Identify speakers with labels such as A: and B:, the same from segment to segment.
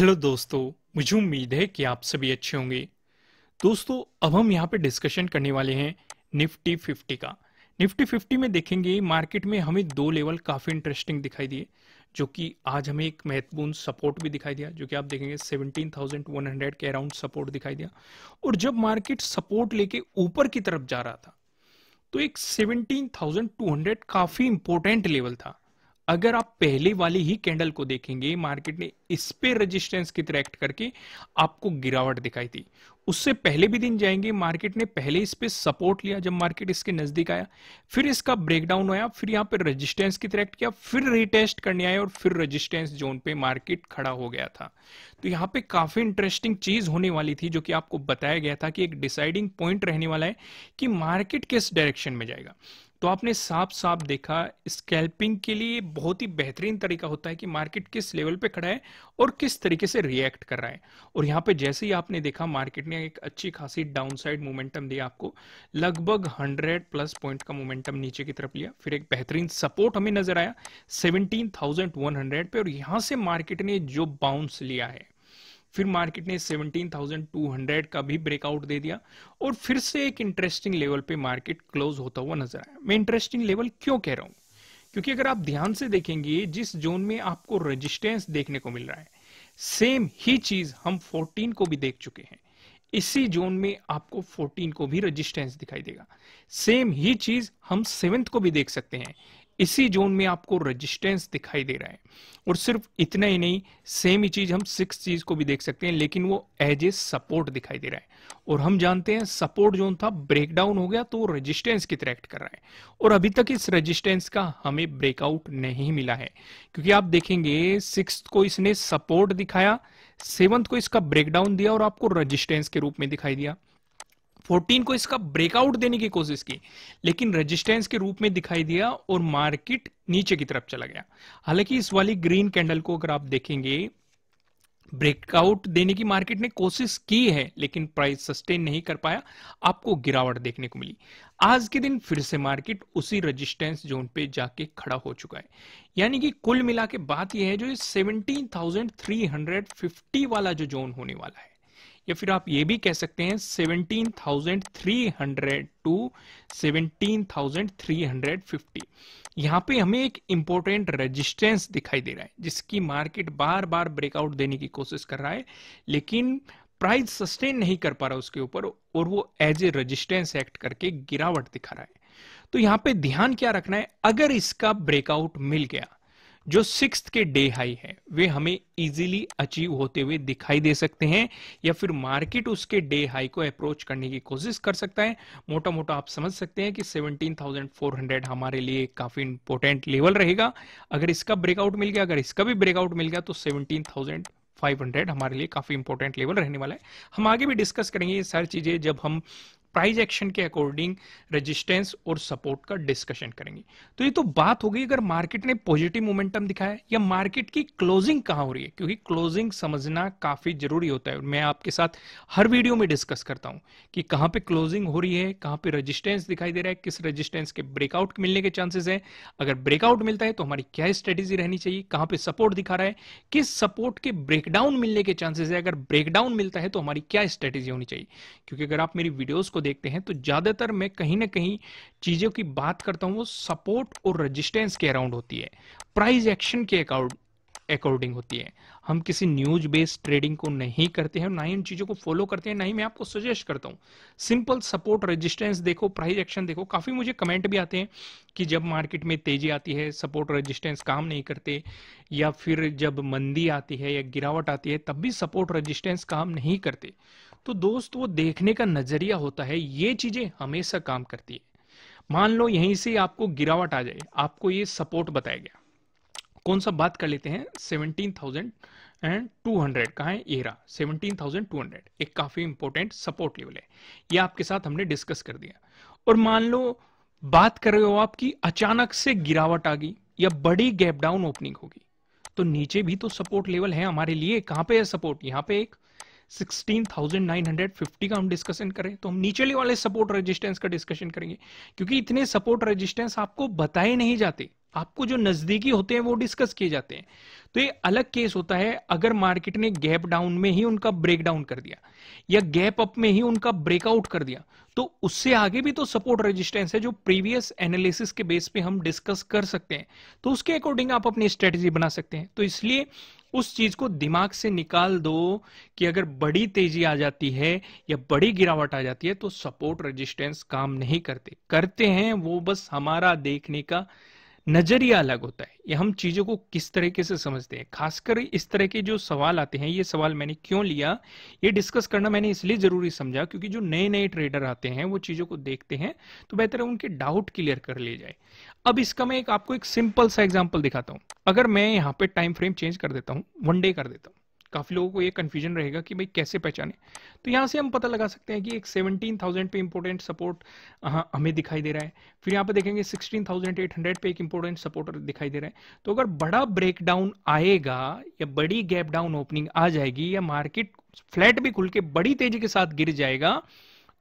A: hello दोस्तों मुझे उम्मीद है कि आप सभी अच्छे होंगे दोस्तों अब हम यहाँ पे डिस्कशन करने वाले हैं निफ्टी 50 का निफ्टी 50 में देखेंगे मार्केट में हमें दो लेवल काफ़ी इंटरेस्टिंग दिखाई दिए जो कि आज हमें एक महत्वपूर्ण सपोर्ट भी दिखाई दिया जो कि आप देखेंगे 17,100 के अराउंड सपोर्ट दिखाई दिया और जब मार्केट सपोर्ट लेके ऊपर की तरफ जा रहा था तो एक सेवनटीन काफ़ी इंपॉर्टेंट लेवल था अगर आप पहले वाली ही कैंडल को देखेंगे मार्केट ने इस पे रेजिस्टेंस की तरह एक्ट करके आपको गिरावट दिखाई थी उससे पहले भी दिन जाएंगे मार्केट ने पहले इस पे सपोर्ट लिया जब मार्केट इसके नजदीक आया फिर इसका ब्रेकडाउन होया फिर यहां पे रेजिस्टेंस की तरह एक्ट किया फिर रिटेस्ट करने आए और फिर रजिस्टेंस जोन पे मार्केट खड़ा हो गया था तो यहाँ पे काफी इंटरेस्टिंग चीज होने वाली थी जो कि आपको बताया गया था कि एक डिसाइडिंग पॉइंट रहने वाला है कि मार्केट किस डायरेक्शन में जाएगा तो आपने साफ साफ देखा स्कैल्पिंग के लिए बहुत ही बेहतरीन तरीका होता है कि मार्केट किस लेवल पे खड़ा है और किस तरीके से रिएक्ट कर रहा है और यहाँ पे जैसे ही आपने देखा मार्केट ने एक अच्छी खासी डाउनसाइड मोमेंटम दिया आपको लगभग 100 प्लस पॉइंट का मोमेंटम नीचे की तरफ लिया फिर एक बेहतरीन सपोर्ट हमें नजर आया सेवनटीन पे और यहां से मार्केट ने जो बाउंस लिया है फिर मार्केट ने 17,200 का भी ब्रेकआउट दे दिया और फिर से एक इंटरेस्टिंग लेवल पे मार्केट क्लोज होता हुआ नजर आया मैं इंटरेस्टिंग लेवल क्यों कह रहा हूं क्योंकि अगर आप ध्यान से देखेंगे जिस जोन में आपको रेजिस्टेंस देखने को मिल रहा है सेम ही चीज हम 14 को भी देख चुके हैं इसी जोन में आपको 14 को भी रेजिस्टेंस दिखाई देगा सेम ही चीज हम सेवेंथ को भी देख सकते हैं इसी जोन में आपको रेजिस्टेंस दिखाई दे रहा है और सिर्फ इतना ही नहीं सेम ही चीज हम सिक्स चीज को भी देख सकते हैं लेकिन वो एज ए सपोर्ट दिखाई दे रहा है और हम जानते हैं सपोर्ट जोन था ब्रेकडाउन हो गया तो रेजिस्टेंस की तरह एक्ट कर रहा है और अभी तक इस रेजिस्टेंस का हमें ब्रेकआउट नहीं मिला है क्योंकि आप देखेंगे सिक्स को इसने सपोर्ट दिखाया सेवंथ को इसका ब्रेकडाउन दिया और आपको रेजिस्टेंस के रूप में दिखाई दिया 14 को इसका ब्रेकआउट देने की कोशिश की लेकिन रेजिस्टेंस के रूप में दिखाई दिया और मार्केट नीचे की तरफ चला गया हालांकि इस वाली ग्रीन कैंडल को अगर आप देखेंगे ब्रेकआउट देने की मार्केट ने कोशिश की है लेकिन प्राइस सस्टेन नहीं कर पाया आपको गिरावट देखने को मिली आज के दिन फिर से मार्केट उसी रेजिस्टेंस जोन पे जाके खड़ा हो चुका है यानी कि कुल मिला के बात यह है जो सेवनटीन थाउजेंड वाला जो जोन होने वाला है या फिर आप ये भी कह सकते हैं 17,300 टू 17,350 यहाँ पे हमें एक इम्पोर्टेंट रेजिस्टेंस दिखाई दे रहा है जिसकी मार्केट बार बार ब्रेकआउट देने की कोशिश कर रहा है लेकिन प्राइस सस्टेन नहीं कर पा रहा उसके ऊपर और वो एज ए रजिस्टेंस एक्ट करके गिरावट दिखा रहा है तो यहाँ पे ध्यान क्या रखना है अगर इसका ब्रेकआउट मिल गया जो सिक्स के डे हाई है वे हमें इजीली अचीव होते हुए दिखाई दे सकते हैं या फिर मार्केट उसके डे हाई को अप्रोच करने की कोशिश कर सकता है मोटा मोटा आप समझ सकते हैं कि 17,400 हमारे लिए काफी इंपोर्टेंट लेवल रहेगा अगर इसका ब्रेकआउट मिल गया अगर इसका भी ब्रेकआउट मिल गया तो सेवनटीन 500 हमारे लिए काफ़ी इंपॉर्टेंट लेवल रहने वाला है हम आगे भी डिस्कस करेंगे ये सारी चीज़ें जब हम प्राइस एक्शन के अकॉर्डिंग रेजिस्टेंस और सपोर्ट का डिस्कशन करेंगे तो ये तो बात हो गई अगर मार्केट ने पॉजिटिव मोमेंटम दिखाया या मार्केट की क्लोजिंग कहाँ हो रही है क्योंकि क्लोजिंग समझना काफी जरूरी होता है मैं आपके साथ हर वीडियो में डिस्कस करता हूं कि कहाँ पे क्लोजिंग हो रही है कहाँ पे रजिस्टेंस दिखाई दे रहा है किस रजिस्टेंस के ब्रेकआउट मिलने के चांसेस है अगर ब्रेकआउट मिलता है तो हमारी क्या स्ट्रेटेजी रहनी चाहिए कहाँ पे सपोर्ट दिखा रहा है किस सपोर्ट के ब्रेकडाउन मिलने के चांसेस है अगर ब्रेकडाउन मिलता है तो हमारी क्या स्ट्रेटेजी होनी चाहिए क्योंकि अगर आप मेरी वीडियोज को देखते हैं तो ज़्यादातर मैं कहीं ना कहीं चीज़ों की बात करता हूं वो सपोर्ट और रजिस्टेंस के अराउंड होती है प्राइज एक्शन के अकाउंट अकॉर्डिंग होती है हम किसी न्यूज बेस्ड ट्रेडिंग को नहीं करते हैं ना ही उन चीजों को फॉलो करते हैं ना ही मैं आपको सजेस्ट करता हूँ सिंपल सपोर्ट रेजिस्टेंस देखो प्राइस एक्शन देखो काफी मुझे कमेंट भी आते हैं कि जब मार्केट में तेजी आती है सपोर्ट रेजिस्टेंस काम नहीं करते या फिर जब मंदी आती है या गिरावट आती है तब भी सपोर्ट रजिस्टेंस काम नहीं करते तो दोस्त वो देखने का नजरिया होता है ये चीजें हमेशा काम करती है मान लो यहीं से आपको गिरावट आ जाए आपको ये सपोर्ट बताया गया कौन सा बात कर लेते हैं seventeen thousand and two hundred का है area seventeen thousand two hundred एक काफ़ी इंपॉर्टेंट सपोर्ट लेवल है ये आपके साथ हमने डिस्कस कर दिया और मान लो बात कर रहे हो आप कि अचानक से गिरावट आ गई या बड़ी गैप डाउन ओपनिंग होगी तो नीचे भी तो सपोर्ट लेवल है हमारे लिए कहाँ पे है सपोर्ट यहाँ पे एक 16,950 का हम डिस्कशन करें तो हम नीचे वाले सपोर्ट रेजिस्टेंस का डिस्कशन करेंगे क्योंकि इतने सपोर्ट रेजिस्टेंस आपको बताए नहीं जाते आपको जो नजदीकी होते हैं वो डिस्कस किए जाते हैं तो ये अलग केस होता है अगर मार्केट ने गैप डाउन में ही उनका ब्रेक डाउन कर दिया या गैप अप में ही उनका ब्रेकआउट कर दिया तो उससे आगे भी तो सपोर्ट रेजिस्टेंस है जो प्रीवियस एनालिसिस के बेस पे हम डिस्कस कर सकते हैं तो उसके अकॉर्डिंग आप अपनी स्ट्रेटेजी बना सकते हैं तो इसलिए उस चीज को दिमाग से निकाल दो कि अगर बड़ी तेजी आ जाती है या बड़ी गिरावट आ जाती है तो सपोर्ट रेजिस्टेंस काम नहीं करते करते हैं वो बस हमारा देखने का नजरिया अलग होता है ये हम चीजों को किस तरीके से समझते हैं खासकर इस तरह के जो सवाल आते हैं ये सवाल मैंने क्यों लिया ये डिस्कस करना मैंने इसलिए जरूरी समझा क्योंकि जो नए नए ट्रेडर आते हैं वो चीजों को देखते हैं तो बेहतर है उनके डाउट क्लियर कर लिए जाए अब इसका मैं एक आपको एक सिंपल सा एग्जाम्पल दिखाता हूं अगर मैं यहाँ पे टाइम फ्रेम चेंज कर देता हूँ वन डे कर देता हूँ काफ़ी लोगों को ये कंफ्यूजन रहेगा कि भाई कैसे पहचाने तो यहाँ से हम पता लगा सकते हैं कि एक 17,000 पे इंपॉर्टेंट सपोर्ट हमें दिखाई दे रहा है फिर यहाँ पे देखेंगे 16,800 पे एक इंपॉर्टेंट सपोर्ट दिखाई दे रहा है तो अगर बड़ा ब्रेकडाउन आएगा या बड़ी गैप डाउन ओपनिंग आ जाएगी या मार्केट फ्लैट भी खुल के बड़ी तेजी के साथ गिर जाएगा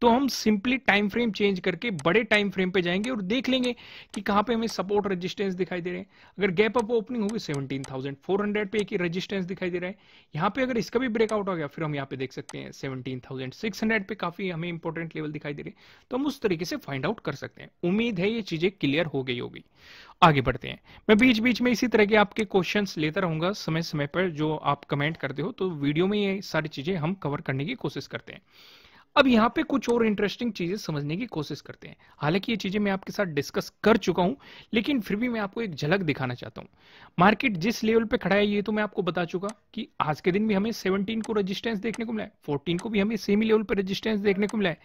A: तो हम सिंपली टाइम फ्रेम चेंज करके बड़े टाइम फ्रेम पे जाएंगे और देख लेंगे कि कहाँ पे हमें सपोर्ट रेजिस्टेंस दिखाई दे रहे हैं अगर गैप अप ओपनिंग होगी 17,400 पे एक रेजिस्टेंस दिखाई दे रहा है यहाँ पे अगर इसका भी ब्रेकआउट हो गया फिर हम यहाँ पे देख सकते हैं सेवनटीन पे काफी हमें इंपॉर्टेंट लेवल दिखाई दे रहे हैं तो हम उस तरीके से फाइंड आउट कर सकते हैं उम्मीद है ये चीजें क्लियर हो गई होगी आगे बढ़ते हैं मैं बीच बीच में इसी तरह के आपके क्वेश्चन लेता रहूंगा समय समय पर जो आप कमेंट करते हो तो वीडियो में ये सारी चीजें हम कवर करने की कोशिश करते हैं अब यहाँ पे कुछ और इंटरेस्टिंग चीजें समझने की कोशिश करते हैं हालांकि ये चीजें मैं आपके साथ डिस्कस कर चुका हूं लेकिन फिर भी मैं आपको एक झलक दिखाना चाहता हूं मार्केट जिस लेवल पे खड़ा है ये तो मैं आपको बता चुका कि आज के दिन भी हमें सेवनटीन को रजिस्टेंस देखने को मिला है फोर्टीन को भी हमें सेमी लेवल पर रजिस्टेंस देखने को मिला है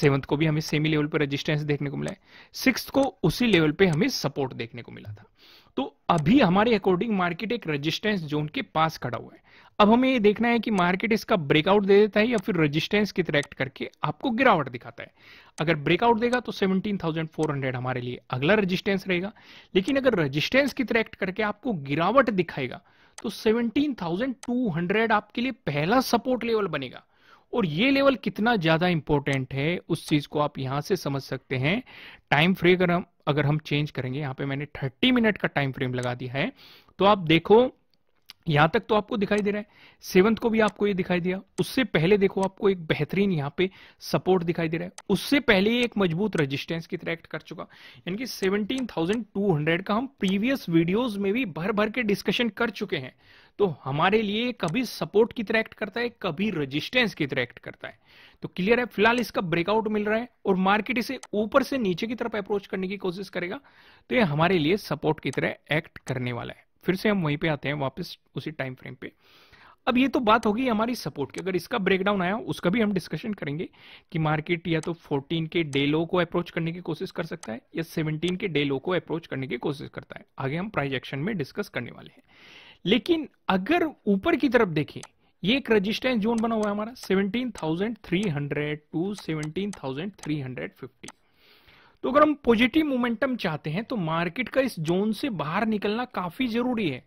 A: सेवंथ को भी हमें सेमी लेवल पर रजिस्टेंस देखने को मिला है सिक्स को उसी लेवल पर हमें सपोर्ट देखने को मिला था तो अभी हमारे अकॉर्डिंग मार्केट एक रेजिस्टेंस जोन के पास खड़ा हुआ है अब हमें ये देखना है कि मार्केट इसका ब्रेकआउट दे देता है या फिर रेजिस्टेंस की तरह करके आपको गिरावट दिखाता है अगर ब्रेकआउट देगा तो 17,400 हमारे लिए अगला रेजिस्टेंस रहेगा लेकिन अगर रेजिस्टेंस की तरह करके आपको गिरावट दिखाएगा तो 17,200 आपके लिए पहला सपोर्ट लेवल बनेगा और ये लेवल कितना ज्यादा इंपॉर्टेंट है उस चीज को आप यहां से समझ सकते हैं टाइम फ्रेम अगर हम अगर हम चेंज करेंगे यहां पे मैंने 30 मिनट का टाइम फ्रेम लगा दिया है तो आप देखो यहां तक तो आपको दिखाई दे रहा है सेवंथ को भी आपको ये दिखाई दिया उससे पहले देखो आपको एक बेहतरीन यहाँ पे सपोर्ट दिखाई दे रहा है उससे पहले ये एक मजबूत रेजिस्टेंस की तरह एक्ट कर चुका यानी कि 17,200 का हम प्रीवियस वीडियोस में भी भर भर के डिस्कशन कर चुके हैं तो हमारे लिए कभी सपोर्ट की तरह एक्ट करता है कभी रजिस्टेंस की तरह एक्ट करता है तो क्लियर है फिलहाल इसका ब्रेकआउट मिल रहा है और मार्केट इसे ऊपर से नीचे की तरफ अप्रोच करने की कोशिश करेगा तो ये हमारे लिए सपोर्ट की तरह एक्ट करने वाला है फिर से हम वहीं पे आते हैं वापस उसी टाइम फ्रेम पे अब ये तो बात होगी हमारी सपोर्ट की अगर इसका ब्रेकडाउन आया उसका भी हम डिस्कशन करेंगे कि मार्केट या तो 14 के डे लो को अप्रोच करने की कोशिश कर सकता है या 17 के डे लो को अप्रोच करने की कोशिश करता है आगे हम प्राइज एक्शन में डिस्कस करने वाले हैं लेकिन अगर ऊपर की तरफ देखें ये एक रजिस्टेंस जोन बना हुआ है हमारा 17,300 टू सेवनटीन तो अगर हम पॉजिटिव मोमेंटम चाहते हैं तो मार्केट का इस जोन से बाहर निकलना काफी जरूरी है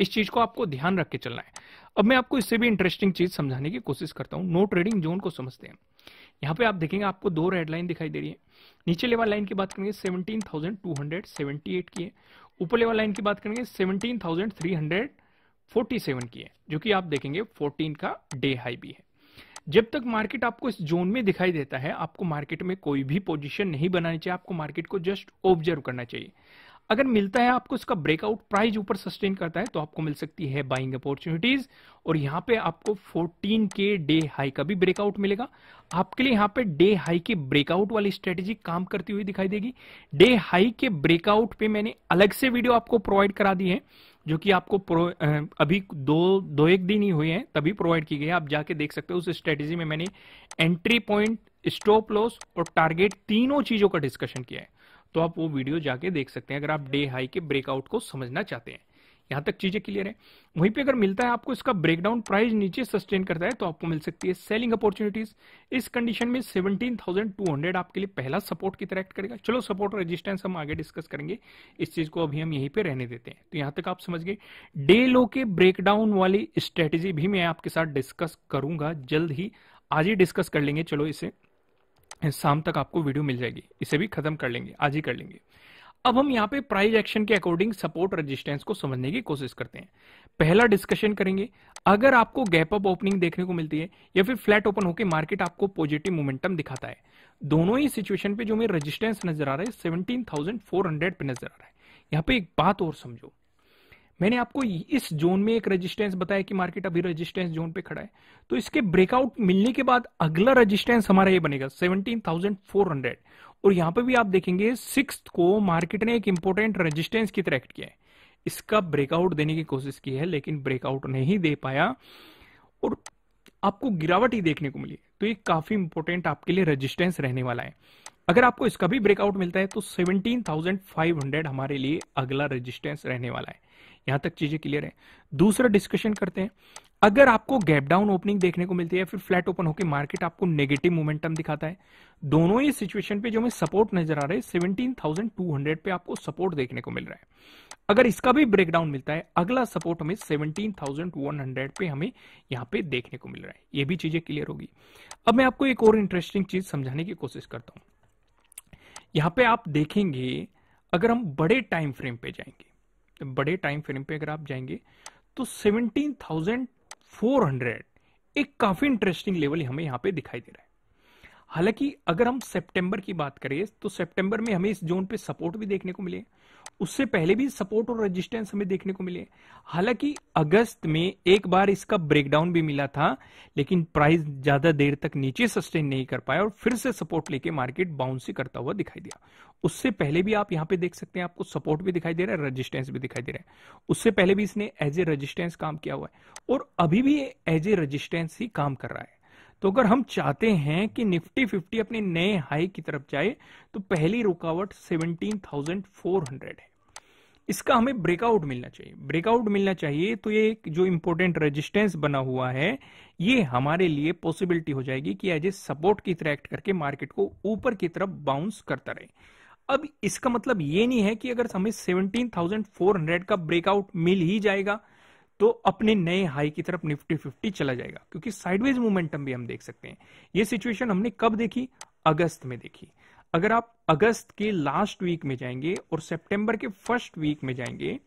A: इस चीज को आपको ध्यान रख के चलना है अब मैं आपको इससे भी इंटरेस्टिंग चीज समझाने की कोशिश करता हूं नो ट्रेडिंग जोन को समझते हैं यहाँ पे आप देखेंगे आपको दो रेड लाइन दिखाई दे रही है नीचे लेवल लाइन की बात करेंगे 17,278 की है ऊपर लेवल लाइन की बात करेंगे 17,347 की है जो कि आप देखेंगे 14 का डे हाई भी है जब तक मार्केट आपको इस जोन में दिखाई देता है आपको मार्केट में कोई भी पोजीशन नहीं बनानी चाहिए आपको मार्केट को जस्ट ऑब्जर्व करना चाहिए अगर मिलता है आपको इसका ब्रेकआउट प्राइस ऊपर सस्टेन करता है तो आपको मिल सकती है बाइंग अपॉर्चुनिटीज और यहाँ पे आपको 14 के डे हाई का भी ब्रेकआउट मिलेगा आपके लिए यहाँ पे डे हाई के ब्रेकआउट वाली स्ट्रेटेजी काम करती हुई दिखाई देगी डे हाई के ब्रेकआउट पे मैंने अलग से वीडियो आपको प्रोवाइड करा दी है जो कि आपको अभी दो दो एक दिन ही हुए हैं तभी प्रोवाइड की गई है आप जाके देख सकते हो उस स्ट्रेटेजी में मैंने एंट्री पॉइंट स्टॉप लॉस और टारगेट तीनों चीजों का डिस्कशन किया है तो आप वो वीडियो जाके देख सकते हैं अगर आप डे हाई के ब्रेकआउट को समझना चाहते हैं यहां तक चीजें क्लियर है वहीं पे अगर मिलता है आपको इसका ब्रेकडाउन प्राइस नीचे सस्टेन करता है तो आपको मिल सकती है सेलिंग अपॉर्चुनिटीज इस कंडीशन में 17,200 आपके लिए पहला सपोर्ट की तरह एक्ट करेगा चलो सपोर्ट और रेजिस्टेंस हम आगे डिस्कस करेंगे इस चीज को अभी हम यहीं पे रहने देते हैं तो यहां तक आप समझ गए डे लो के ब्रेकडाउन वाली स्ट्रेटेजी भी मैं आपके साथ डिस्कस करूंगा जल्द ही आज ही डिस्कस कर लेंगे चलो इसे शाम तक आपको वीडियो मिल जाएगी इसे भी खत्म कर लेंगे आज ही कर लेंगे अब हम यहाँ पे प्राइस एक्शन के अकॉर्डिंग सपोर्ट रेजिस्टेंस को समझने की कोशिश करते हैं पहला डिस्कशन करेंगे अगर आपको गैप अप ओपनिंग देखने को मिलती है या फिर फ्लैट ओपन होकर मार्केट आपको पॉजिटिव मोमेंटम दिखाता है दोनों ही सिचुएशन पे जो हमें रेजिस्टेंस नजर आ रहा है सेवनटीन थाउजेंड फोर हंड्रेड पे नजर आ रहा है यहाँ पे एक बात और समझो मैंने आपको इस जोन में एक रेजिस्टेंस बताया कि मार्केट अभी रेजिस्टेंस जोन पे खड़ा है तो इसके ब्रेकआउट मिलने के बाद अगला रेजिस्टेंस हमारा ये बनेगा 17,400 और यहां पे भी आप देखेंगे सिक्स को मार्केट ने एक इंपॉर्टेंट रेजिस्टेंस की तरह एक्ट किया है इसका ब्रेकआउट देने की कोशिश की है लेकिन ब्रेकआउट नहीं दे पाया और आपको गिरावट ही देखने को मिली तो ये काफी इंपोर्टेंट आपके लिए रजिस्टेंस रहने वाला है अगर आपको इसका भी ब्रेकआउट मिलता है तो 17,500 हमारे लिए अगला रेजिस्टेंस रहने वाला है यहां तक चीज़ें क्लियर है दूसरा डिस्कशन करते हैं अगर आपको गैप डाउन ओपनिंग देखने को मिलती है फिर फ्लैट ओपन होकर मार्केट आपको नेगेटिव मोमेंटम दिखाता है दोनों ही सिचुएशन पे जो हमें सपोर्ट नजर आ रहे हैं सेवनटीन थाउजेंड टू हंड्रेड पे आपको सपोर्ट देखने को मिल रहा है अगर इसका भी ब्रेकडाउन मिलता है अगला सपोर्ट हमें सेवनटीन थाउजेंड वन हंड्रेड पे हमें यहाँ पे देखने को मिल रहा है ये भी चीजें क्लियर होगी अब मैं आपको एक और इंटरेस्टिंग चीज समझाने की कोशिश करता हूं यहाँ पे आप देखेंगे अगर हम बड़े टाइम फ्रेम पे जाएंगे बड़े टाइम फ्रेम पे अगर आप जाएंगे तो 17,400 एक काफी इंटरेस्टिंग लेवल हमें यहां पे दिखाई दे रहा है हालांकि अगर हम सितंबर की बात करें तो सितंबर में हमें इस जोन पे सपोर्ट भी देखने को मिले उससे पहले भी सपोर्ट और रेजिस्टेंस हमें देखने को मिले हालांकि अगस्त में एक बार इसका ब्रेकडाउन भी मिला था लेकिन प्राइस ज्यादा देर तक नीचे सस्टेन नहीं कर पाया और फिर से सपोर्ट लेके मार्केट बाउंस ही करता हुआ दिखाई दिया उससे पहले भी आप यहां पे देख सकते हैं आपको सपोर्ट भी दिखाई दे रहा है रजिस्टेंस भी दिखाई दे रहा है उससे पहले भी इसने एज ए रजिस्टेंस काम किया हुआ है और अभी भी एज ए रजिस्टेंस ही काम कर रहा है तो अगर हम चाहते हैं कि निफ्टी फिफ्टी अपने नए हाई की तरफ जाए तो पहली रुकावट 17,400 है इसका हमें ब्रेकआउट मिलना चाहिए ब्रेकआउट मिलना चाहिए तो ये जो इंपॉर्टेंट रेजिस्टेंस बना हुआ है ये हमारे लिए पॉसिबिलिटी हो जाएगी कि एज ए सपोर्ट की तरह एक्ट करके मार्केट को ऊपर की तरफ बाउंस करता रहे अब इसका मतलब ये नहीं है कि अगर हमें सेवनटीन का ब्रेकआउट मिल ही जाएगा तो अपने नए हाई की तरफ निफ्टी फिफ्टी चला जाएगा क्योंकि साइडवेज मोमेंटम भी हम देख सकते हैं ये सिचुएशन हमने कब देखी अगस्त में देखी अगर आप अगस्त के लास्ट वीक में जाएंगे और सितंबर के फर्स्ट वीक में जाएंगे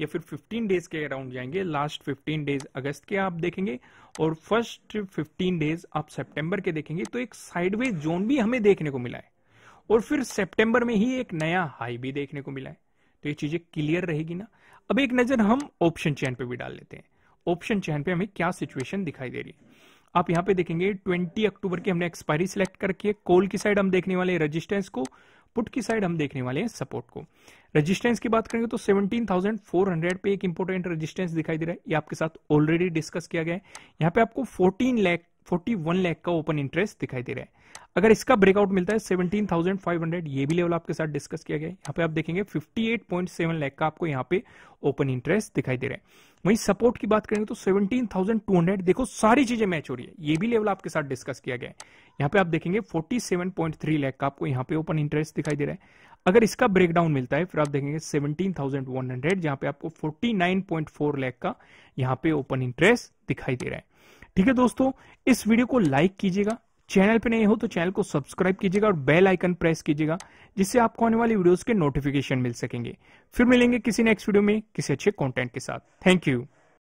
A: या फिर 15 डेज के अराउंड जाएंगे लास्ट 15 डेज अगस्त के आप देखेंगे और फर्स्ट 15 डेज आप सितंबर के देखेंगे तो एक साइडवेज जोन भी हमें देखने को मिला है और फिर सितंबर में ही एक नया हाई भी देखने को मिला है तो ये चीजें क्लियर रहेगी ना अब एक नजर हम ऑप्शन चैन पे भी डाल लेते हैं ऑप्शन चैन पे हमें क्या सिचुएशन दिखाई दे रही है आप यहाँ पे देखेंगे 20 अक्टूबर की हमने एक्सपायरी सिलेक्ट करके है कोल की साइड हम देखने वाले हैं रजिस्टेंस को पुट की साइड हम देखने वाले हैं सपोर्ट को रजिस्टेंस की बात करेंगे तो 17,400 पे एक इंपोर्टेंट रजिस्टेंस दिखाई दे रहा है ये आपके साथ ऑलरेडी डिस्कस किया गया है यहाँ पे आपको 14 लाख 41 लाख का ओपन इंटरेस्ट दिखाई दे रहा है अगर इसका ब्रेकआउट मिलता है 17,500 ये भी लेवल आपके साथ डिस्कस किया गया यहाँ पे आप देखेंगे 58.7 लाख का आपको यहाँ पे ओपन इंटरेस्ट दिखाई दे रहा है वहीं सपोर्ट की बात करेंगे तो 17,200 देखो सारी चीजें मैच हो रही है ये भी लेवल आपके साथ डिस्कस किया गया है यहाँ पे आप देखेंगे 47.3 लाख का आपको यहाँ पे ओपन तो इंटरेस्ट दिखाई दे रहा है अगर इसका ब्रेकडाउन मिलता है फिर आप देखेंगे 17,100 जहां पे आपको 49.4 लाख का यहाँ पे ओपन इंटरेस्ट दिखाई दे रहा है ठीक है दोस्तों इस वीडियो को लाइक कीजिएगा चैनल पे नए हो तो चैनल को सब्सक्राइब कीजिएगा और बेल आइकन प्रेस कीजिएगा जिससे आपको आने वाली वीडियोस के नोटिफिकेशन मिल सकेंगे फिर मिलेंगे किसी नेक्स्ट वीडियो में किसी अच्छे कंटेंट के साथ थैंक यू